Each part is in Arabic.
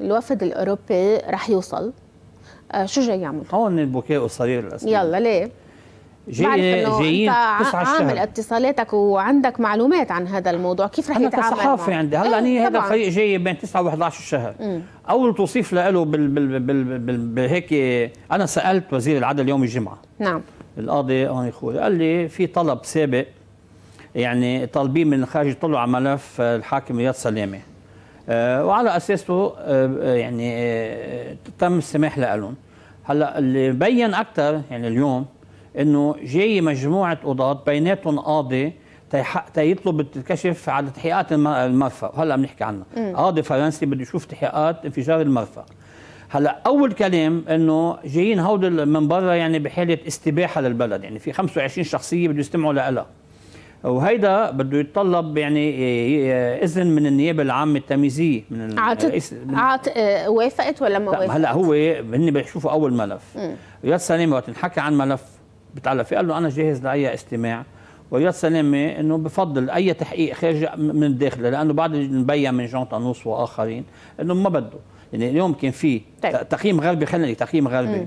الوفد الاوروبي رح يوصل آه شو جاي يعمل؟ هون البكاء والصرير الاسود يلا ليه؟ جايين جايين تسعة شهر عامل اتصالاتك وعندك معلومات عن هذا الموضوع كيف رح أنا يتعامل كصحافي عندي هلا إيه، انا هذا الفريق جاي بين 9 و11 شهر مم. اول توصيف له بال بال بال بال بهيك انا سالت وزير العدل يوم الجمعه نعم القاضي هون خوري قال لي في طلب سابق يعني طالبين من الخارج يطلعوا على ملف الحاكم رياض سلامه آه، وعلى اساسه آه، آه، يعني تم السماح لهم هلا اللي بين اكثر يعني اليوم انه جاي مجموعه قضاة بيناتهم قاضي تيطلب الكشف على تحقيقات المرفأ وهلا بنحكي عنها قاضي فرنسي بده يشوف تحقيقات انفجار المرفأ هلا اول كلام انه جايين هودي من برا يعني بحاله استباحه للبلد يعني في 25 شخصيه بده يستمعوا لها وهيدا بده يتطلب يعني آه، آه، اذن من النيابه العامه التمييزيه من عطت آه، من عط وافقت ولا ما وافقت؟ هلا هو هن بيشوفوا اول ملف رياض سلامه وقت انحكى عن ملف بتعلق فيه قال له انا جاهز لاي استماع ورياض سلامه انه بفضل اي تحقيق خارج من الداخل لانه بعد مبين من جون طانوس واخرين انه ما بده يعني اليوم كان في طيب. تقييم غربي خلينا تقييم غربي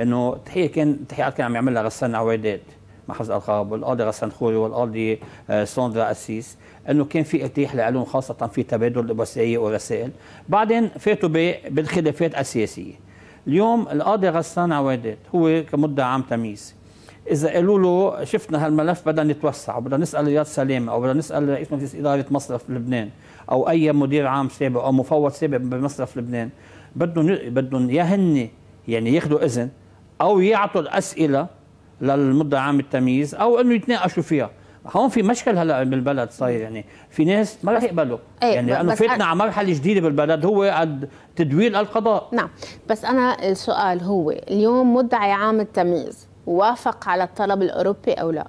انه تحقيق كان تحقيقات كان عم يعملها غسان عويدات محفظ ألقاب والقاضي غسان خوري والقاضي ساندرا آه، أسيس انه كان في اتيح لهم خاصه في تبادل وثائق ورسائل بعدين فاتوا بالخلافات السياسيه اليوم القاضي غسان عوادات هو كمدعي عام تمييز اذا قالوا له شفنا هالملف بدنا نتوسع وبدنا نسال رياض سلامه او بدنا نسال رئيس مجلس اداره مصرف لبنان او اي مدير عام سابق او مفوض سابق بمصرف لبنان بدهم بدهم يا هن يعني ياخذوا اذن او يعطوا الاسئله للمده عام التمييز او انه يتناقشوا فيها هون في مشكل هلا بالبلد صاير يعني في ناس ما رح يقبلوا أيه يعني لانه فاتنا على مرحله جديده بالبلد هو تدوير القضاء نعم بس انا السؤال هو اليوم مدعي عام التمييز وافق على الطلب الاوروبي او لا؟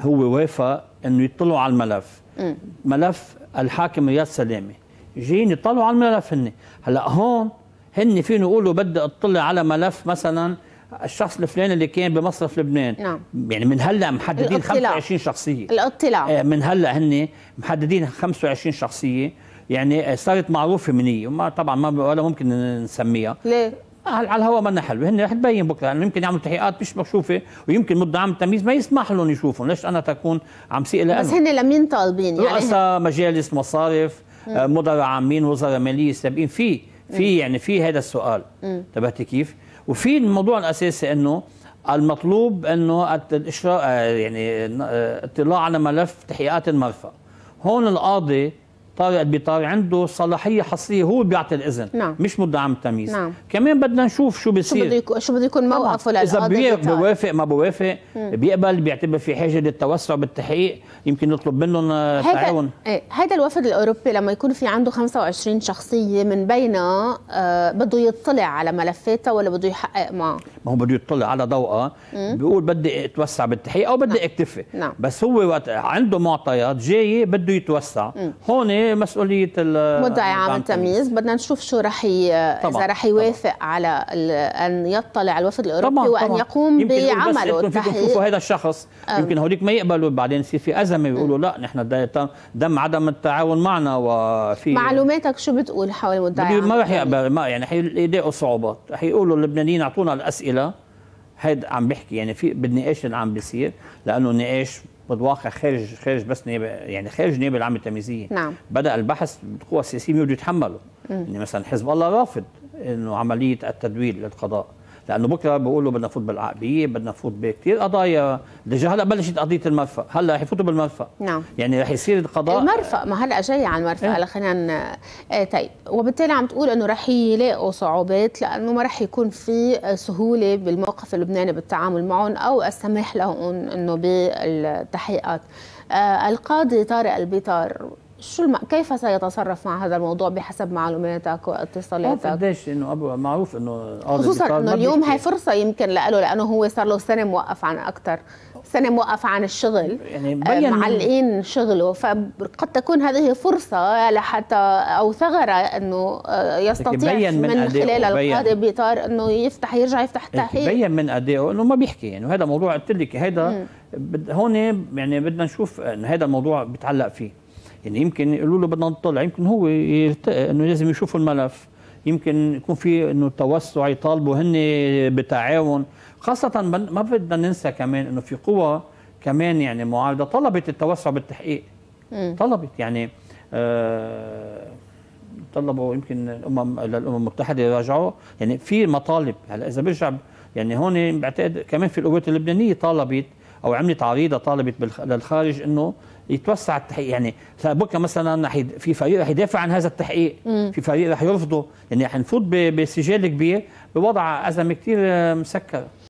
هو وافق انه يطلعوا على الملف م. ملف الحاكم رياض سلامه جايين يطلعوا على الملف هن هلا هون هن فين يقولوا بدي اطلع على ملف مثلا الشخص الفلاني اللي كان بمصرف لبنان نعم. يعني من هلا محددين الاطلاع. 25 شخصيه الاطلاع آه، من هلا هن محددين 25 شخصيه يعني آه، صارت معروفه منية وما طبعا ما ولا ممكن نسميها ليه؟ على الهواء ما حلوه هن رح تبين بكره يعني يمكن يعملوا تحقيقات مش مكشوفه ويمكن مدعم التمييز ما يسمح لهم يشوفهم ليش انا تكون عم سيء لهم بس هن لمين طالبين يعني رؤساء مجالس مصارف آه، مدراء عامين وزراء ماليه سابقين في في يعني في هذا السؤال انتبهتي كيف؟ وفي الموضوع الاساسي انه المطلوب انه الاشراء آه، يعني آه، اطلاع على ملف تحقيقات المرفأ هون القاضي طارق البيطار عنده صلاحيه حصريه هو بيعطي الاذن نعم. مش مدعم التمييز نعم. كمان بدنا نشوف شو بصير شو بده شو بده يكون موقفه اذا بيوافق ما بوافق بيقبل بيعتبر في حاجه للتوسع بالتحقيق يمكن نطلب منهم آه، تعاون هذا إيه، الوفد الاوروبي لما يكون في عنده 25 شخصيه من بينها آه بده يطلع على ملفاتها ولا بده يحقق معها ما هو بده يطلع على ضوءها بيقول بدي اتوسع بالتحقيق او بدي نعم. اكتفي نعم. بس هو وقت عنده معطيات جايه بده يتوسع هون مسؤوليه مدعي عام التمييز بدنا نشوف شو رح طبعًا. اذا رح يوافق طبعًا. على ان يطلع الوفد الاوروبي طبعًا. وان طبعًا. يقوم بعمله يمكن فيكم تشوفوا هذا الشخص أم. آه. يمكن هوليك ما يقبلوا بعدين يصير في ازمه بيقولوا آه. لا نحن دم عدم التعاون معنا وفي معلوماتك شو بتقول حول مدعي عام ما رح يقبل ما يعني حيلاقوا صعوبات رح يقولوا اللبنانيين اعطونا الاسئله هيدا عم بحكي يعني في بالنقاش اللي عم بيصير لانه نقاش بالواقع خارج خارج بس نيابه يعني خارج نيابه العامه التمييزيه نعم. بدا البحث القوى السياسيه مين يتحملوا ان يعني مثلا حزب الله رافض انه عمليه التدوير للقضاء لانه بكره بيقولوا بدنا نفوت بالعقبيه بدنا نفوت بكثير قضايا ديجا هلا بلشت قضيه المرفأ هلا رح يفوتوا بالمرفأ نعم يعني رح يصير القضاء المرفأ ما هلا جاي على المرفأ إيه. هلا إيه؟ خلينا آه طيب وبالتالي عم تقول انه رح يلاقوا صعوبات لانه ما رح يكون في سهوله بالموقف اللبناني بالتعامل معهم او السماح لهم انه بالتحقيقات آه القاضي طارق البيطار شو الم... كيف سيتصرف مع هذا الموضوع بحسب معلوماتك واتصالاتك؟ قديش انه ابو معروف انه خصوصا انه اليوم هي فرصه يمكن له لانه هو صار له سنه موقف عن اكثر سنه موقف عن الشغل يعني آه، بين معلقين شغله فقد تكون هذه فرصه لحتى او ثغره انه آه، يستطيع من, من خلال القاضي بيطار انه يفتح يرجع يفتح التحقيق بين من ادائه انه ما بيحكي يعني وهذا موضوع قلت لك هذا هون يعني بدنا نشوف انه هذا الموضوع بيتعلق فيه يعني يمكن يقولوا له بدنا نطلع يمكن هو يرتقي انه لازم يشوفوا الملف يمكن يكون في انه توسع يطالبوا هن بتعاون خاصه ما بدنا ننسى كمان انه في قوى كمان يعني معارضه طلبت التوسع بالتحقيق طلبت يعني آه طلبوا يمكن الامم للامم المتحده يراجعوا يعني في مطالب هلا اذا برجع يعني هون بعتقد كمان في القوات اللبنانيه طالبت او عملت عريضه طالبت للخارج انه يتوسع التحقيق يعني بكره مثلا في فريق رح يدافع عن هذا التحقيق مم. في فريق رح يرفضه يعني رح نفوت بسجال كبير بوضع ازمه كثير مسكره